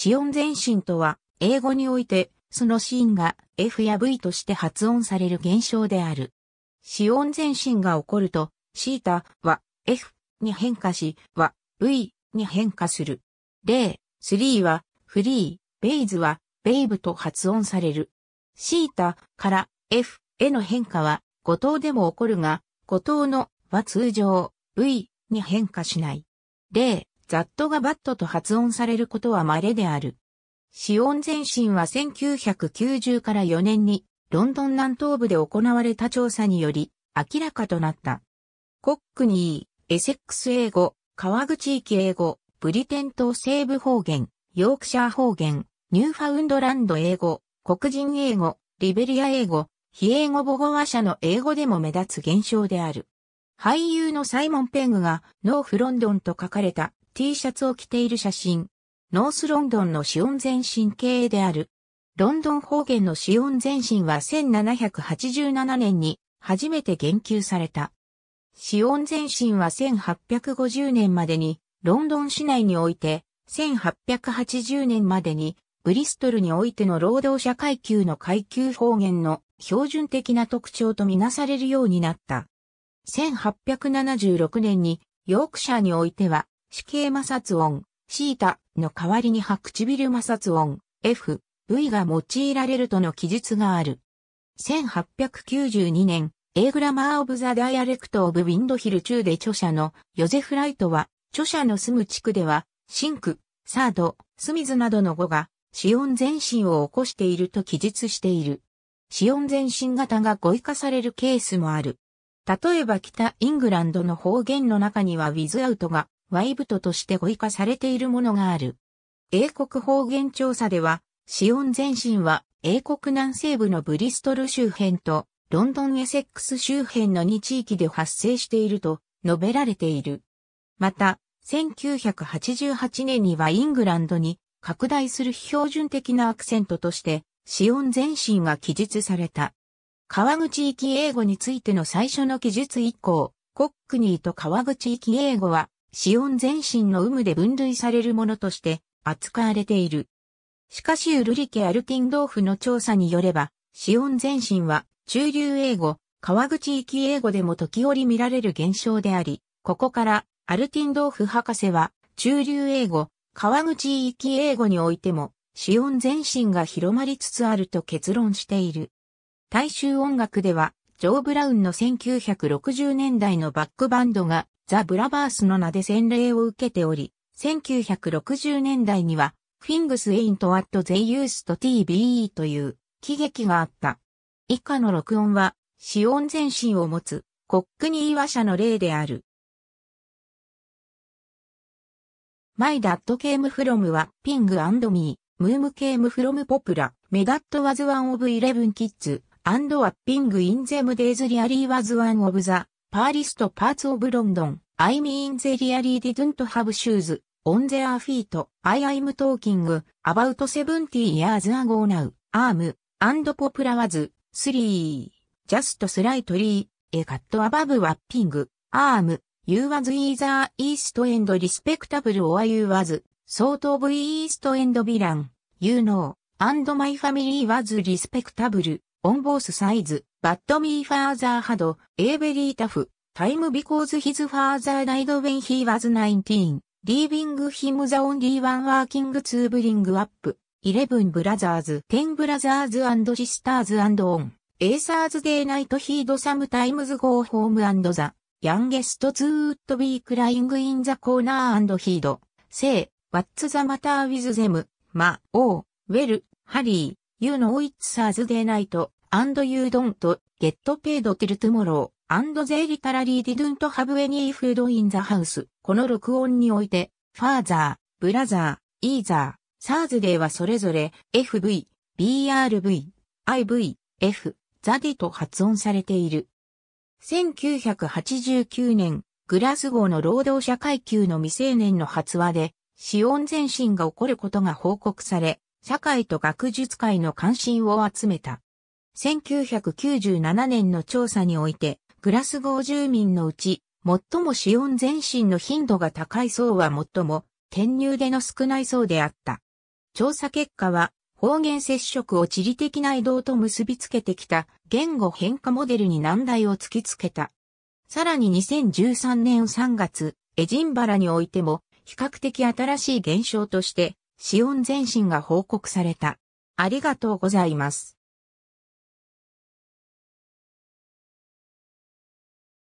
死音前進とは、英語において、そのシーンが F や V として発音される現象である。死音前進が起こると、シータは F に変化し、は V に変化する。例、3はフリー、ベイズはベイブと発音される。シータから F への変化は、五等でも起こるが、五等のは通常 V に変化しない。例、ザットがバットと発音されることは稀である。シオン前進は1990から4年にロンドン南東部で行われた調査により明らかとなった。コックニー、エセックス英語、川口域英語、ブリテン島西部方言、ヨークシャー方言、ニューファウンドランド英語、黒人英語、リベリア英語、非英語母語話者の英語でも目立つ現象である。俳優のサイモン・ペングがノーフロンドンと書かれた T シャツを着ている写真。ノースロンドンのシオン前進営である。ロンドン方言のシオン前進は1787年に初めて言及された。シオン前進は1850年までにロンドン市内において、1880年までにブリストルにおいての労働者階級の階級方言の標準的な特徴とみなされるようになった。1876年にヨークシャーにおいては死刑摩擦音、シータの代わりに白唇摩擦音、F、V が用いられるとの記述がある。1892年、A グラマー・オブ・ザ・ダイアレクト・オブ・ウィンドヒル中で著者のヨゼフ・ライトは、著者の住む地区では、シンク、サード、スミズなどの語が、シオン前進を起こしていると記述している。シオン前進型が語彙化されるケースもある。例えば北イングランドの方言の中にはウィズアウトがワイブトとして語彙化されているものがある。英国方言調査では、シオン前身は英国南西部のブリストル周辺とロンドンエセックス周辺の2地域で発生していると述べられている。また、1988年にはイングランドに拡大する標準的なアクセントとして、シオン前身が記述された。川口域英語についての最初の記述以降、コックニーと川口域英語はシオン身の有無で分類されるものとして扱われている。しかしウルリケ・アルティンドーフの調査によれば、シオン身は中流英語、川口域英語でも時折見られる現象であり、ここからアルティンドーフ博士は中流英語、川口域英語においても、シオン身が広まりつつあると結論している。大衆音楽では、ジョー・ブラウンの1960年代のバックバンドがザ・ブラバースの名で洗礼を受けており、1960年代には、フィングス・エイント・アット・ゼイ・ユースト・ TBE という喜劇があった。以下の録音は、死音前身を持つ、コックニー話者の例である。My dad came from は、Ping and me, Moom came from Popla, My dad was one of eleven kids, and a ping in them days really was one of the パーリストパーツオブロンドン、I mean they really didn't have shoes, on their feet, I am talking, about seventy years ago now, arm, and poplar u was, three, just slightly, a cut above w a p p i n g arm, you was either east and respectable or you was, sort of east and villain, you know, and my family was respectable, on both sides, バッドミーファーザーハド、エーベリータフ、タイムビコーズヒズファーザーダイドウェンヒーワズナインティーン、リービングヒムザオンリーワンワーキングツーブリングアップ、イレブンブラザーズ、テンブラザーズシスターズオン、エーサーズデーナイトヒードサムタイムズゴーホームザ、ヤンゲストツーウッドビークライングインザコーナーヒード、セイ、ワッツザマターウィズゼム、マ、オー、ウェル、ハリー、ユーノイッツサーズデーナイト。and you don't get paid till tomorrow and they literally didn't have any food in the house この録音において、father, ファーザー、ブラザー、イーザー、サーズデーはそれぞれ FV、BRV、IV、F、ザディと発音されている。1989年、グラスゴーの労働者階級の未成年の発話で、死音前進が起こることが報告され、社会と学術界の関心を集めた。1997年の調査において、グラスゴー住民のうち、最も死音前進の頻度が高い層は最も、転入での少ない層であった。調査結果は、方言接触を地理的な移動と結びつけてきた言語変化モデルに難題を突きつけた。さらに2013年3月、エジンバラにおいても比較的新しい現象として、死音前進が報告された。ありがとうございます。